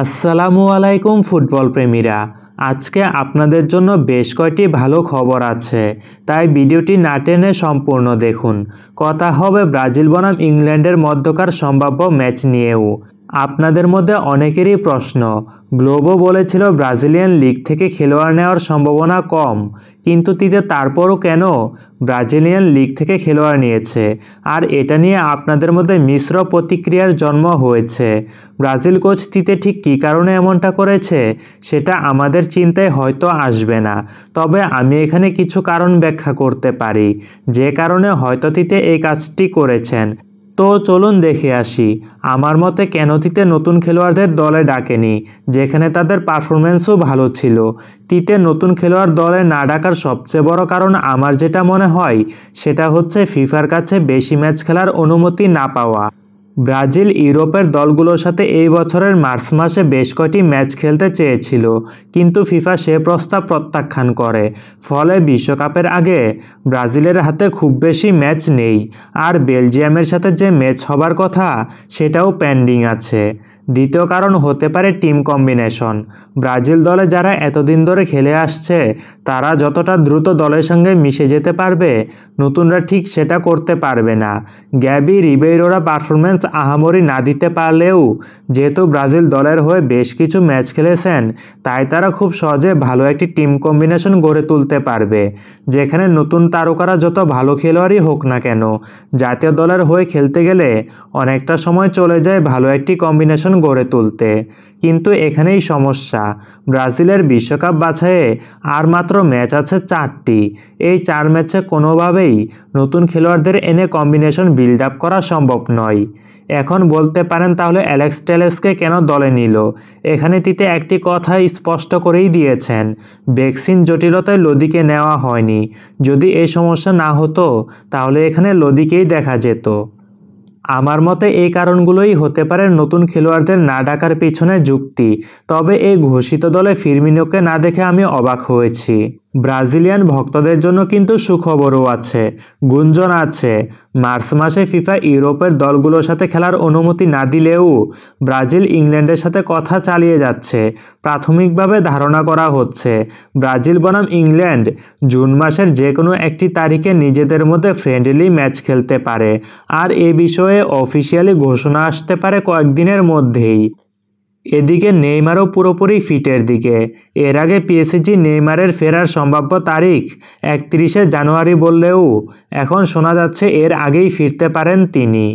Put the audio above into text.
আসসালামু আলাইকুম ফুটবল প্রেমীরা আজকে আপনাদের জন্য বেশ কয়টি ভালো খবর আছে তাই ভিডিওটি না টেনে সম্পূর্ণ দেখুন কথা হবে ব্রাজিল বনাম ইংল্যান্ডের মধ্যকার সম্ভাব্য ম্যাচ নিয়েও আপনাদের মধ্যে অনেকেরই প্রশ্ন গ্লোবো বলেছিল ব্রাজিলিয়ান লিগ থেকে খেলোয়াড় নেওয়ার সম্ভাবনা কম কিন্তু তিতে তারপরও কেন ব্রাজিলিয়ান লিগ থেকে খেলোয়াড় নিয়েছে আর এটা নিয়ে আপনাদের মধ্যে মিশ্র প্রতিক্রিয়ার জন্ম হয়েছে ব্রাজিল কোচ তিতে ঠিক কী কারণে এমনটা করেছে সেটা আমাদের চিন্তায় হয়তো আসবে না তবে আমি এখানে কিছু কারণ ব্যাখ্যা করতে পারি যে কারণে হয়তো তিতে এই কাজটি করেছেন তো চলুন দেখে আসি আমার মতে কেনতিতে নতুন খেলোয়াড়দের দলে ডাকেনি যেখানে তাদের পারফরমেন্সও ভালো ছিল তিতে নতুন খেলোয়াড় দলে না ডাকার সবচেয়ে বড় কারণ আমার যেটা মনে হয় সেটা হচ্ছে ফিফার কাছে বেশি ম্যাচ খেলার অনুমতি না পাওয়া ব্রাজিল ইউরোপের দলগুলোর সাথে এই বছরের মার্চ মাসে বেশ কয়টি ম্যাচ খেলতে চেয়েছিল কিন্তু ফিফা সে প্রস্তাব প্রত্যাখ্যান করে ফলে বিশ্বকাপের আগে ব্রাজিলের হাতে খুব বেশি ম্যাচ নেই আর বেলজিয়ামের সাথে যে ম্যাচ হবার কথা সেটাও পেন্ডিং আছে দ্বিতীয় কারণ হতে পারে টিম কম্বিনেশন ব্রাজিল দলে যারা এতদিন ধরে খেলে আসছে তারা যতটা দ্রুত দলের সঙ্গে মিশে যেতে পারবে নতুনরা ঠিক সেটা করতে পারবে না গ্যাবি রিবেইরোরা পারফরমেন্স ম্যাচ আহামরি না দিতে পারলেও যেহেতু ব্রাজিল দলের হয়ে বেশ কিছু ম্যাচ খেলেছেন তাই তারা খুব সহজে ভালো একটি টিম কম্বিনেশন গড়ে তুলতে পারবে যেখানে নতুন তারকারা যত ভালো খেলোয়াড়ই হোক না কেন জাতীয় দলের হয়ে খেলতে গেলে অনেকটা সময় চলে যায় ভালো একটি কম্বিনেশন গড়ে তুলতে কিন্তু এখানেই সমস্যা ব্রাজিলের বিশ্বকাপ বাছাইয়ে আর মাত্র ম্যাচ আছে চারটি এই চার ম্যাচে কোনোভাবেই নতুন খেলোয়াড়দের এনে কম্বিনেশন বিল্ড আপ করা সম্ভব নয় এখন বলতে পারেন তাহলে অ্যালেক্স টেলেসকে কেন দলে নিল এখানে তিতে একটি কথা স্পষ্ট করেই দিয়েছেন ভ্যাকসিন জটিলতায় লোদিকে নেওয়া হয়নি যদি এই সমস্যা না হতো তাহলে এখানে লোদিকেই দেখা যেত আমার মতে এই কারণগুলোই হতে পারে নতুন খেলোয়াড়দের না ডাকার পিছনে যুক্তি তবে এই ঘোষিত দলে ফিরমিনোকে না দেখে আমি অবাক হয়েছি ব্রাজিলিয়ান ভক্তদের জন্য কিন্তু সুখবরও আছে গুঞ্জন আছে মার্চ মাসে ফিফা ইউরোপের দলগুলোর সাথে খেলার অনুমতি না দিলেও ব্রাজিল ইংল্যান্ডের সাথে কথা চালিয়ে যাচ্ছে প্রাথমিকভাবে ধারণা করা হচ্ছে ব্রাজিল বনাম ইংল্যান্ড জুন মাসের যে কোনো একটি তারিখে নিজেদের মধ্যে ফ্রেন্ডলি ম্যাচ খেলতে পারে আর এ বিষয়ে অফিসিয়ালি ঘোষণা আসতে পারে কয়েকদিনের মধ্যেই এদিকে নেইমারও পুরোপুরি ফিটের দিকে এর আগে পিএসজি নেইমারের ফেরার সম্ভাব্য তারিখ একত্রিশে জানুয়ারি বললেও এখন শোনা যাচ্ছে এর আগেই ফিরতে পারেন তিনি